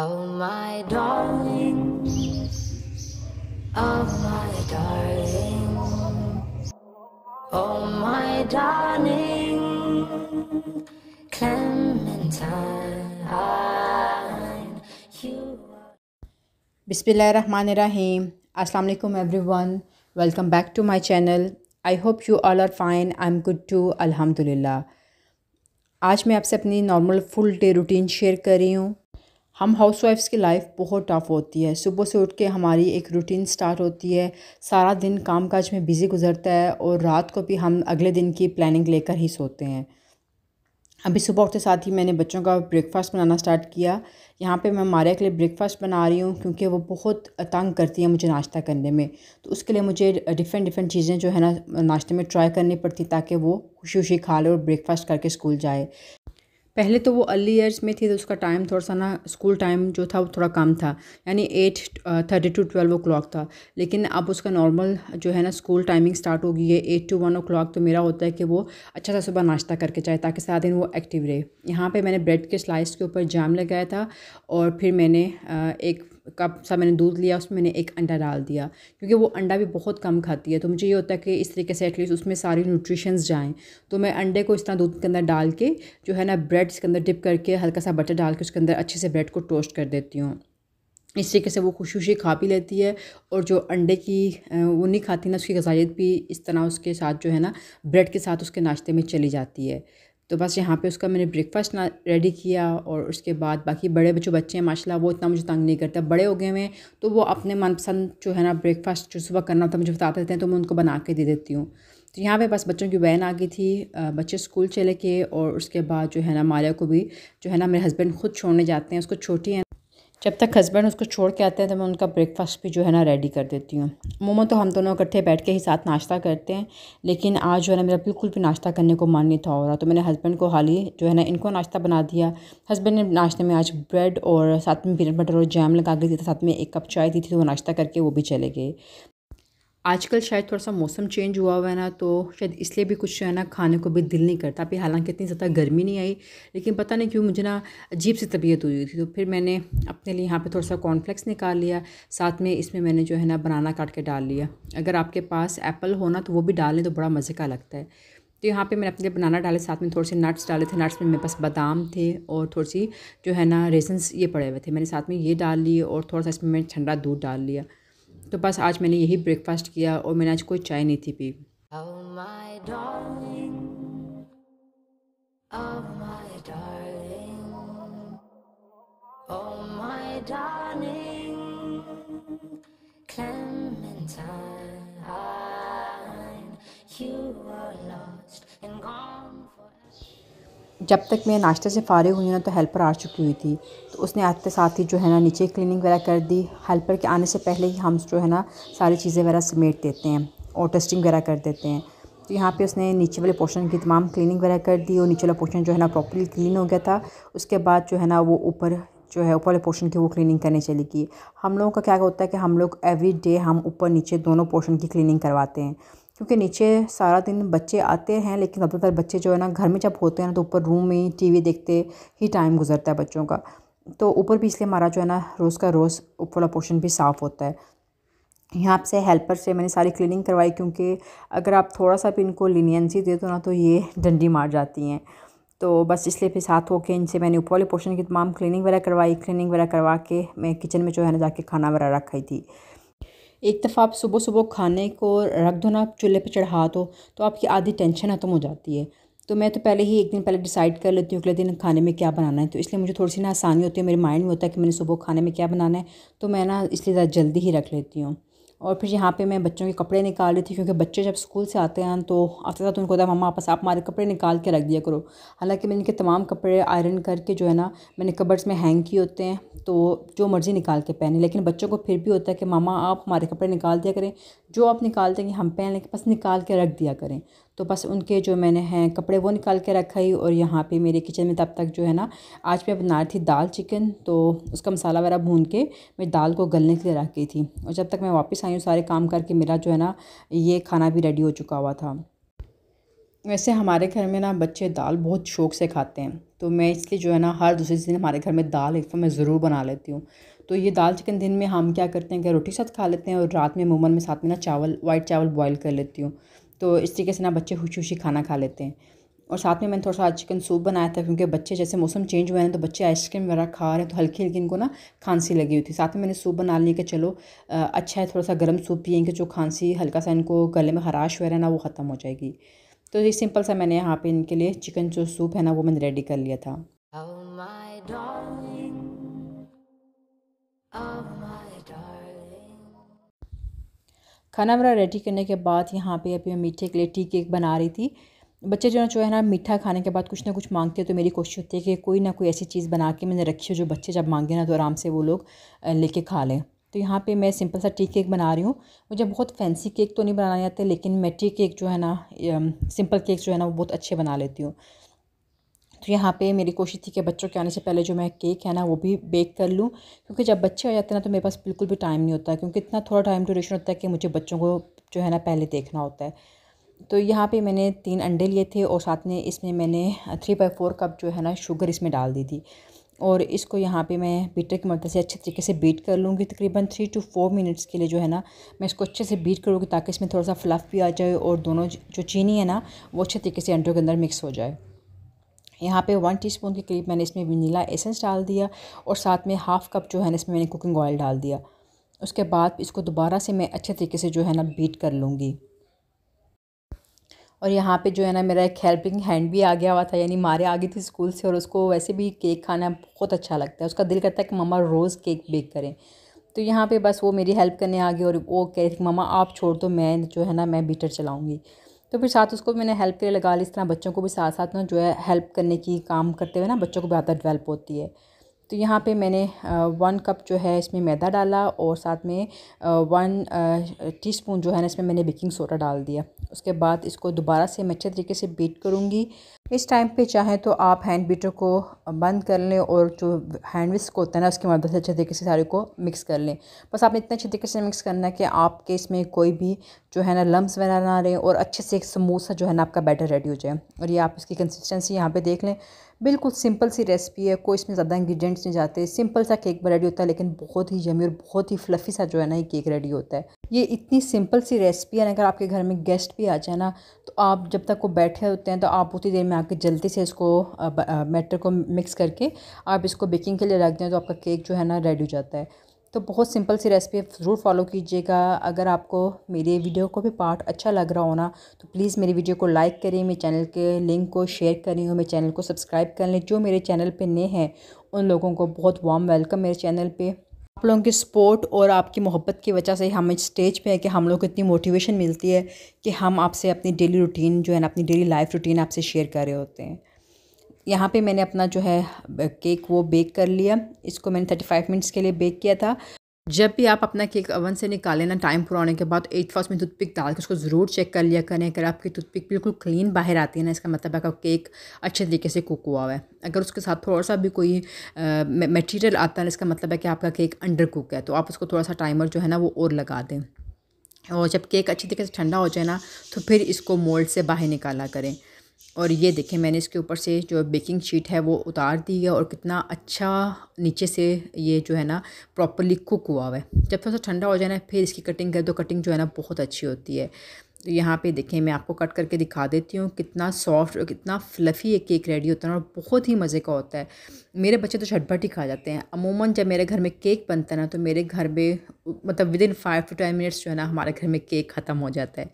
Oh my darling, oh my darling, oh my darling, Clementine, you Bismillahirrahmanirrahim. Assalamu alaikum everyone. Welcome back to my channel. I hope you all are fine. I'm good too. Alhamdulillah. आज मैं आपसे अपनी normal full day routine share कर रही हूँ हम house wives की life बहुत टफ होती है सुबह से उठ के हमारी एक रूटीन स्टार्ट होती है सारा दिन काम काज में बिज़ी गुजरता है और रात को भी हम अगले दिन की प्लानिंग लेकर ही सोते हैं अभी सुबह उठते साथ ही मैंने बच्चों का ब्रेकफास्ट बनाना स्टार्ट किया यहाँ पे मैं मारे के लिए ब्रेकफास्ट बना रही हूँ क्योंकि वो बहुत तंग करती है मुझे नाश्ता करने में तो उसके लिए मुझे डिफ़रेंट डिफरेंट चीज़ें जो है ना नाश्ते में ट्राई करनी पड़ती ताकि वो खुशी खुशी खा ले और ब्रेकफास्ट करके स्कूल जाए पहले तो वो अर्ली ईयर्स में थी तो उसका टाइम थोड़ा सा ना स्कूल टाइम जो था वो थोड़ा कम था यानी eight thirty two twelve o'clock था लेकिन अब उसका नॉर्मल जो है ना स्कूल टाइमिंग स्टार्ट हो गई है eight two one o'clock तो मेरा होता है कि वो अच्छा सा सुबह नाश्ता करके जाए ताकि सारा दिन वो एक्टिव रहे यहाँ पर मैंने ब्रेड के स्लाइस के ऊपर जाम लगाया था और फिर मैंने uh, एक कप सा मैंने दूध लिया उसमें मैंने एक अंडा डाल दिया क्योंकि वो अंडा भी बहुत कम खाती है तो मुझे ये होता है कि इस तरीके से एटलीस्ट उसमें सारी न्यूट्रिशंस जाएँ तो मैं अंडे को इस तरह दूध के अंदर डाल के जो है ना ब्रेड के अंदर डिप करके हल्का सा बटर डाल के उसके अंदर अच्छे से ब्रेड को टोस्ट कर देती हूँ इस तरीके से वो खुशी खुशी खा भी लेती है और जो अंडे की वो नहीं खाती ना उसकी गजाइत भी इस तरह उसके साथ जो है ना ब्रेड के साथ उसके नाश्ते में चली जाती है तो बस यहाँ पे उसका मैंने ब्रेकफास्ट ना रेडी किया और उसके बाद बाकी बड़े बच्चों बच्चे हैं माशाला वो इतना मुझे तंग नहीं करता बड़े हो गए हुए हैं तो वो अपने मनपसंद जो है ना ब्रेकफास्ट जो सुबह करना होता है मुझे बता देते हैं तो मैं उनको बना के दे देती हूँ तो यहाँ पे बस बच्चों की वैन आ गई थी बच्चे स्कूल चले गए और उसके बाद जो है ना मारिया को भी जो है ना मेरे हस्बैंड खुद छोड़ने जाते हैं उसको छोटी है जब तक हस्बैंड उसको छोड़ के आते हैं तो मैं उनका ब्रेकफास्ट भी जो है ना रेडी कर देती हूँ मोमो तो हम दोनों इकट्ठे बैठ के ही साथ नाश्ता करते हैं लेकिन आज जो है ना मेरा बिल्कुल भी नाश्ता करने को मन नहीं था हो रहा तो मैंने हस्बैंड को हाल ही जो है ना इनको नाश्ता बना दिया हस्बैंड ने नाश्ते में आज ब्रेड और साथ में पीनट बटर और जैम लगा के दिया था साथ में एक कप चाय दी थी तो वो नाश्ता करके वो भी चले गए आजकल शायद थोड़ा सा मौसम चेंज हुआ हुआ है ना तो शायद इसलिए भी कुछ है ना खाने को भी दिल नहीं करता अभी हालांकि इतनी ज़्यादा गर्मी नहीं आई लेकिन पता नहीं क्यों मुझे ना अजीब सी तबीयत हुई थी तो फिर मैंने अपने लिए यहाँ पे थोड़ा सा कॉर्नफ्लेक्स निकाल लिया साथ में इसमें मैंने जो है ना बनाना काट के डाल लिया अगर आपके पास एप्पल हो ना तो वो भी डाल लें तो बड़ा मज़े का लगता है तो यहाँ पे मैंने अपने लिए बनाना डाले साथ में थोड़े से नट्स डाले थे नट्स में मेरे पास बादाम थे और थोड़ी सी जो है ना रेजन्स ये पड़े हुए थे मैंने साथ में ये डाल लिए और थोड़ा सा इसमें मैंने ठंडा दूध डाल लिया तो बस आज मैंने यही ब्रेकफास्ट किया और मैंने आज कोई चाय नहीं थी पी oh, oh, oh, Clementine, you were lost and gone. जब तक मैं नाश्ते से फ़ारिग हुई ना तो हेल्पर आ चुकी हुई थी तो उसने आते साथ ही जो है ना नीचे क्लीनिंग वगैरह कर दी हेल्पर के आने से पहले ही हम जो है ना सारी चीज़ें वगैरह समेट देते हैं और टेस्टिंग वगैरह कर देते हैं तो यहाँ पे उसने नीचे वाले पोर्शन की तमाम क्लीनिंग वगैरह कर दी और नीचे वाला पोर्शन जो है ना प्रॉपरली क्लीन हो गया था उसके बाद जो है ना वो ऊपर जो है ऊपर वाले पोर्शन की वो क्लीनिंग करने चली गई हम लोगों का क्या होता है कि हम लोग एवरी डे हम ऊपर नीचे दोनों पोर्शन की क्लीनिंग करवाते हैं क्योंकि नीचे सारा दिन बच्चे आते हैं लेकिन ज़्यादातर बच्चे जो है ना घर में जब होते हैं ना तो ऊपर रूम में टीवी देखते ही टाइम गुजरता है बच्चों का तो ऊपर भी इसलिए हमारा जो है ना रोज़ का रोज़ ऊपर वाला पोर्शन भी साफ़ होता है यहाँ से हेल्पर से मैंने सारी क्लीनिंग करवाई क्योंकि अगर आप थोड़ा सा भी इनको लीनियंसी दे दो ना तो ये डंडी मार जाती हैं तो बस इसलिए फिर साथ होकर इनसे मैंने ऊपर वाले पोर्शन की तमाम क्लीनिंग वगैरह करवाई क्लीनिंग वगैरह करवा के मैं किचन में जो है ना जाके खाना वगैरह रखाई थी एक दफ़ा आप सुबह सुबह खाने को रख दो ना चूल्हे पर चढ़ा दो तो आपकी आधी टेंशन ख़त्म हो जाती है तो मैं तो पहले ही एक दिन पहले डिसाइड कर लेती हूँ अगले दिन खाने में क्या बनाना है तो इसलिए मुझे थोड़ी सी ना आसानी होती है मेरे माइंड में होता है कि मैंने सुबह खाने में क्या बनाना है तो मैं ना इसलिए ज़्यादा जल्दी ही रख लेती हूँ और फिर यहाँ पे मैं बच्चों के कपड़े निकाल रही थी क्योंकि बच्चे जब स्कूल से आते हैं तो आते साथ उनको होता है मम्मा आपस आप हमारे कपड़े निकाल के रख दिया करो हालांकि मैंने इनके तमाम कपड़े आयरन करके जो है ना मैंने कबर्स में हैंग किए होते हैं तो जो मर्ज़ी निकाल के पहने लेकिन बच्चों को फिर भी होता है कि मामा आप हमारे कपड़े निकाल दिया करें जो आप निकालते हैं हम पहन लें बस निकाल के रख दिया करें तो बस उनके जो मैंने हैं कपड़े वो निकाल के रखा ही और यहाँ पे मेरे किचन में तब तक जो है ना आज मैं बना रही थी दाल चिकन तो उसका मसाला वगैरह भून के मैं दाल को गलने के लिए रख गई थी और जब तक मैं वापस आई हूँ सारे काम करके मेरा जो है ना ये खाना भी रेडी हो चुका हुआ था वैसे हमारे घर में ना बच्चे दाल बहुत शौक से खाते हैं तो मैं इसलिए जो है ना हर दूसरे दिन हमारे घर में दाल एक मैं ज़रूर बना लेती हूँ तो ये दाल चिकन दिन में हम क्या करते हैं कि रोटी साथ खा लेते हैं और रात में मूमन में साथ में ना चावल वाइट चावल बॉईल कर लेती हूँ तो इस तरीके से ना बच्चे खुशी खुशी खाना खा लेते हैं और साथ में मैंने थोड़ा सा चिकन सूप बनाया था क्योंकि बच्चे जैसे मौसम चेंज हुए हैं तो बच्चे आइसक्रीम वगैरह खा रहे हैं तो हल्की हल्की इनको ना खांसी लगी हुई थी साथ में मैंने सूप बना लिया कि चलो आ, अच्छा है थोड़ा सा गर्म सूप पिए कि जो खांसी हल्का सा इनको गले में हराश वगैरह ना वो ख़त्म हो जाएगी तो ये सिंपल सा मैंने यहाँ पर इनके लिए चिकन जो सूप है ना वो मैंने रेडी कर लिया था oh खाना मेरा रेडी करने के बाद यहाँ पे अभी मैं मीठे के लिए टी केक बना रही थी बच्चे जो है जो है ना मीठा खाने के बाद कुछ ना कुछ मांगते हैं तो मेरी कोशिश होती है कि कोई ना कोई ऐसी चीज़ बना के मैंने रखी हो जो बच्चे जब मांगे ना तो आराम से वो लोग लेके खा लें तो यहाँ पे मैं सिंपल सा टी केक बना रही हूँ मुझे बहुत फैंसी केक तो नहीं बनाने आते लेकिन मैं टी केक जो है ना सिंपल केक जो है ना वो बहुत अच्छे बना लेती हूँ तो यहाँ पे मेरी कोशिश थी कि बच्चों के आने से पहले जो मैं केक है ना वो भी बेक कर लूँ क्योंकि जब बच्चे आ जाते हैं ना तो मेरे पास बिल्कुल भी टाइम नहीं होता क्योंकि इतना थोड़ा टाइम ड्यूरेशन होता है कि मुझे बच्चों को जो है ना पहले देखना होता है तो यहाँ पे मैंने तीन अंडे लिए थे और साथ में इसमें मैंने थ्री बाई फोर कप जो है ना शुगर इसमें डाल दी थी और इसको यहाँ पे मैं बीटर की मदद से अच्छे तरीके से बीट कर लूँगी तकरीबन थ्री टू फोर मिनट्स के लिए जो है ना मैं इसको अच्छे से बीट करूँगी ताकि इसमें थोड़ा सा फ्लफ़ भी आ जाए और दोनों जो चीनी है ना वो अच्छे तरीके से अंडों के अंदर मिक्स हो जाए यहाँ पे वन टीस्पून के करीब मैंने इसमें वनीला एसेंस डाल दिया और साथ में हाफ़ कप जो है ना इसमें मैंने कुकिंग ऑयल डाल दिया उसके बाद इसको दोबारा से मैं अच्छे तरीके से जो है ना बीट कर लूँगी और यहाँ पे जो है ना मेरा एक हेल्पिंग हैंड भी आ गया हुआ था यानी मारे आ गई थी स्कूल से और उसको वैसे भी केक खाना बहुत अच्छा लगता है उसका दिल करता है कि ममा रोज़ केक बेक करें तो यहाँ पे बस वो मेरी हेल्प करने आ गई और वो कह रही थी ममा आप छोड़ दो मैं जो है ना मैं बीटर चलाऊँगी तो फिर साथ उसको मैंने हेल्प के लिए लगा ली इस तरह बच्चों को भी साथ साथ ना जो है हेल्प करने की काम करते हुए ना बच्चों को भी डिवेल्प होती है तो यहाँ पे मैंने वन कप जो है इसमें मैदा डाला और साथ में वन टीस्पून जो है ना इसमें मैंने बेकिंग सोडा डाल दिया उसके बाद इसको दोबारा से मैं अच्छे तरीके से बीट करूँगी इस टाइम पे चाहें तो आप हैंड बीटर को बंद कर लें और जो हैंड विस्क होता है ना उसकी मदद से अच्छे तरीके से सारे को मिक्स कर लें बस आपने इतना अच्छे तरीके से मिक्स करना है कि आपके इसमें कोई भी जो है ना लम्स वगैरह ना रहे और अच्छे से एक समूथ सा जो है ना आपका बैटर रेडी हो जाए और ये आप इसकी कंसिस्टेंसी यहाँ पर देख लें बिल्कुल सिंपल सी रेसिपी है कोई इसमें ज़्यादा इंग्रीडियंट्स नहीं जाते सिंपल सा केक रेडी होता है लेकिन बहुत ही जमी और बहुत ही फ्लफ़ी सा जो है ना ये केक रेडी होता है ये इतनी सिंपल सी रेसिपी है अगर आपके घर में गेस्ट भी आ जाए ना तो आप जब तक वो बैठे होते हैं तो आप उतनी देर में बना के जल्दी से इसको मैटर को मिक्स करके आप इसको बेकिंग के लिए रख दें तो आपका केक जो है ना रेडी हो जाता है तो बहुत सिंपल सी रेसिपी ज़रूर फॉलो कीजिएगा अगर आपको मेरे वीडियो को भी पार्ट अच्छा लग रहा हो ना तो प्लीज़ मेरी वीडियो को लाइक करें मेरे चैनल के लिंक को शेयर करें और मेरे चैनल को सब्सक्राइब कर लें जो मेरे चैनल पे नए हैं उन लोगों को बहुत वार्म वेलकम मेरे चैनल पे आप लोगों की सपोर्ट और आपकी मोहब्बत की वजह से हम इस स्टेज पे है कि हम लोग को इतनी मोटिवेशन मिलती है कि हम आपसे अपनी डेली रूटीन जो है ना अपनी डेली लाइफ रूटीन आपसे शेयर कर रहे होते हैं यहाँ पे मैंने अपना जो है केक वो बेक कर लिया इसको मैंने थर्टी फाइव मिनट्स के लिए बेक किया था जब भी आप अपना केक अवन से निकालें ना टाइम पूरा होने के बाद एट फर्स्ट में टूथपिक डाल के उसको ज़रूर चेक कर लिया करें अगर आपकी टूथपिक बिल्कुल क्लीन बाहर आती है ना इसका मतलब आपका केक अच्छे तरीके से कुक हुआ है अगर उसके साथ थोड़ा सा भी कोई मटेरियल आता है इसका मतलब है कि आपका केक अंडर कुक है तो आप उसको थोड़ा सा टाइमर जो है ना वो और लगा दें और जब केक अच्छी तरीके से ठंडा हो जाए ना तो फिर इसको मोल्ड से बाहर निकाला करें और ये देखें मैंने इसके ऊपर से जो बेकिंग शीट है वो उतार दी है और कितना अच्छा नीचे से ये जो है ना प्रॉपरली कुक हुआ हुआ है जब थोड़ा सा ठंडा हो जाना है फिर इसकी कटिंग कर दो कटिंग जो है ना बहुत अच्छी होती है तो यहाँ पे देखें मैं आपको कट करके दिखा देती हूँ कितना सॉफ्ट और कितना फ्लफ़ी ये केक रेडी होता है और बहुत ही मज़े का होता है मेरे बच्चे तो झटभट ही खा जाते हैं अमूमन जब मेरे घर में केक बनता है ना तो मेरे घर में मतलब within five to ten minutes जो है ना हमारे घर में केक ख़त्म हो जाता है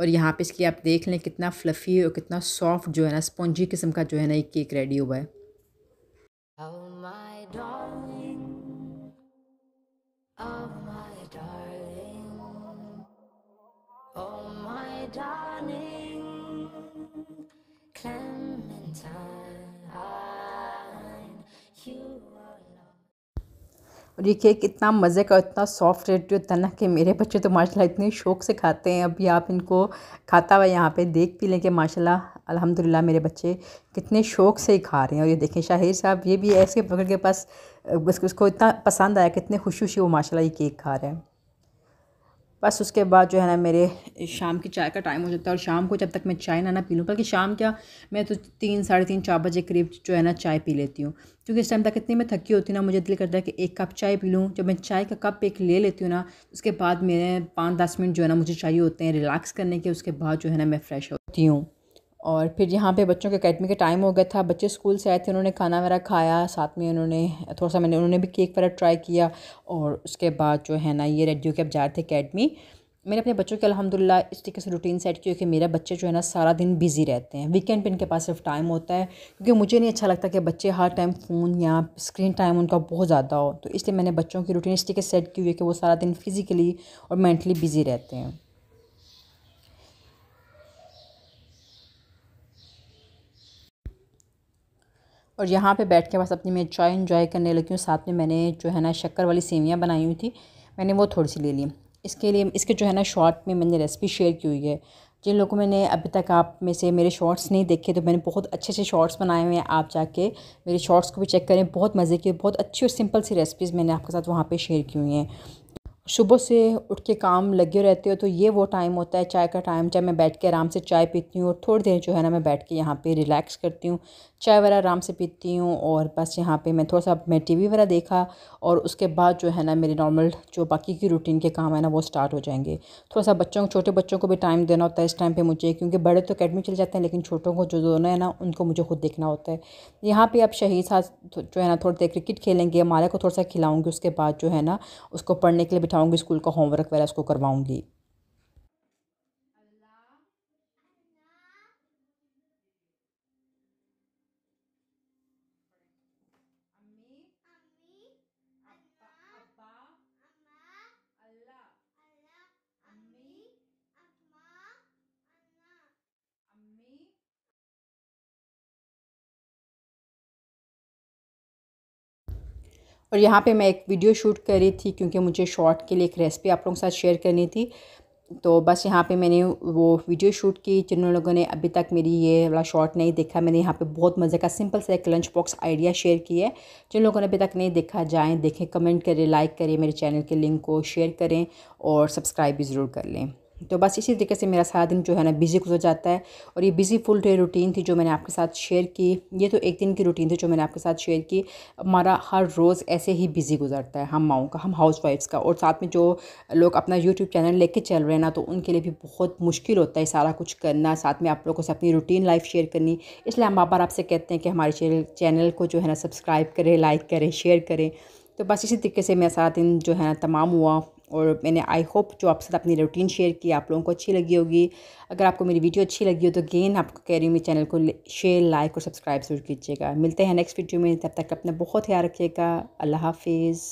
और यहाँ पे इसलिए आप देख लें कितना फ्लफ़ी और कितना सॉफ्ट जो है ना स्पॉन्जी किस्म का जो है ना ये केक रेडी हुआ है oh, oh, oh, Clementine, you और ये केक इतना मज़े का इतना सॉफ्ट रेट होता है ना कि मेरे बच्चे तो माशाल्लाह इतने शौक़ से खाते हैं अभी आप इनको खाता हुआ यहाँ पे देख भी लें कि माशाल्लाह अल्हम्दुलिल्लाह मेरे बच्चे कितने शौक़ से ही खा रहे हैं और ये देखें शाहिर साहब ये भी ऐसे पकड़ के पास उसको इतना पसंद आया कितने खुशी खुशी वो माशाल्लाह ये केक खा रहे हैं बस उसके बाद जो है ना मेरे शाम की चाय का टाइम हो जाता है और शाम को जब तक मैं चाय ना ना पी लूँ बल्कि शाम क्या मैं तो तीन साढ़े तीन चार बजे करीब जो है ना चाय पी लेती हूँ क्योंकि इस टाइम तक इतनी मैं थकी होती ना मुझे दिल करता है कि एक कप चाय पी लूँ जब मैं चाय का कप एक ले लेती हूँ ना उसके बाद मेरे पाँच दस मिनट जो है ना मुझे चाहिए होते हैं रिलैक्स करने के उसके बाद जो है ना मैं फ्रेश होती हूँ और फिर यहाँ पे बच्चों के अकेडमी का टाइम हो गया था बच्चे स्कूल से आए थे उन्होंने खाना वगैरह खाया साथ में उन्होंने थोड़ा सा मैंने उन्होंने भी केक वगैरह ट्राई किया और उसके बाद जो है ना ये रेडियो अब जा रहे थे अकेडमी मैंने अपने बच्चों के अलहमदिल्ला इस तरीके से रूटीन सेट किया कि मेरे बच्चे जो है ना सारा दिन बिज़ी रहते हैं वीकेंड पे इनके पास सिर्फ टाइम होता है क्योंकि मुझे नहीं अच्छा लगता कि बच्चे हर टाइम फ़ोन या स्क्रीन टाइम उनका बहुत ज़्यादा हो तो इसलिए मैंने बच्चों की रूटीन इस तरीके सेट की हुई है कि वो सारा दिन फिज़िकली और मैंटली बिज़ी रहते हैं और यहाँ पे बैठ के बस अपनी मैं चाय इन्जॉय करने लगी हूँ साथ में मैंने जो है ना शक्कर वाली सेवियाँ बनाई हुई थी मैंने वो थोड़ी सी ले ली इसके लिए इसके जो है ना शॉर्ट में मैंने रेसिपी शेयर की हुई है जिन लोगों मैंने अभी तक आप में से मेरे शॉर्ट्स नहीं देखे तो मैंने बहुत अच्छे अच्छे शॉर्ट्स बनाए हुए हैं आप जाके मेरे शॉर्ट्स को भी चेक करें बहुत मज़े की बहुत अच्छी और सिंपल सी रेसिपीज़ मैंने आपके साथ वहाँ पर शेयर की हुई हैं सुबह से उठ के काम लगे रहते हो तो ये वो टाइम होता है चाय का टाइम जब मैं बैठ के आराम से चाय पीती हूँ और थोड़ी देर जो है ना मैं बैठ के यहाँ पे रिलैक्स करती हूँ चाय वगैरह आराम से पीती हूँ और बस यहाँ पे मैं थोड़ा सा मैं टी वी वगैरह देखा और उसके बाद जो है ना मेरे नॉर्मल जो बाकी की रूटीन के काम है ना वो स्टार्ट हो जाएंगे थोड़ा सा बच्चों को छोटे बच्चों को भी टाइम देना होता है इस टाइम पर मुझे क्योंकि बड़े तो अकेडमी चले जाते हैं लेकिन छोटों को जो दोनों है ना उनको मुझे खुद देखना होता है यहाँ पर आप शहीद साथ जो है ना थोड़ी देर क्रिकेट खेलेंगे हमारे को थोड़ा सा खिलाऊँगी उसके बाद जो है ना उसको पढ़ने के लिए बिठाऊँगी स्कूल का होमवर्क वगैरह उसको करवाऊँगी और यहाँ पे मैं एक वीडियो शूट करी थी क्योंकि मुझे शॉर्ट के लिए एक रेसिपी आप लोगों के साथ शेयर करनी थी तो बस यहाँ पे मैंने वो वीडियो शूट की जिन लोगों ने अभी तक मेरी ये वाला शॉट नहीं देखा मैंने यहाँ पे बहुत मज़े का सिंपल सा एक लंच बॉक्स आइडिया शेयर किया है जिन लोगों ने अभी तक नहीं देखा जाएँ देखें कमेंट करें लाइक करें मेरे चैनल के लिंक को शेयर करें और सब्सक्राइब भी ज़रूर कर लें तो बस इसी तरीके से मेरा सारा दिन जो है ना बिज़ी गुजर जाता है और ये बिज़ी फुल डे रूटीन थी जो मैंने आपके साथ शेयर की ये तो एक दिन की रूटीन थी जो मैंने आपके साथ शेयर की हमारा हर रोज़ ऐसे ही बिज़ी गुजरता है हम माओं का हम हाउस वाइफ्स का और साथ में जो लोग अपना यूट्यूब चैनल लेके चल रहे हैं ना तो उनके लिए भी बहुत मुश्किल होता है सारा कुछ करना साथ में आप लोगों से अपनी रूटीन लाइफ शेयर करनी इसलिए हम बार आपसे कहते हैं कि हमारे चैनल को जो है ना सब्सक्राइब करें लाइक करें शेयर करें तो बस इसी तरीके से मेरा सारा दिन जो है ना तमाम हुआ और मैंने आई होप जो आपके साथ अपनी रूटीन शेयर की आप लोगों को अच्छी लगी होगी अगर आपको मेरी वीडियो अच्छी लगी हो तो गेन आपको कह रही हूँ मेरे चैनल को शेयर लाइक और सब्सक्राइब जरूर कीजिएगा मिलते हैं नेक्स्ट वीडियो में तब तक अपना बहुत ख्याल रखिएगा अल्लाह हाफिज़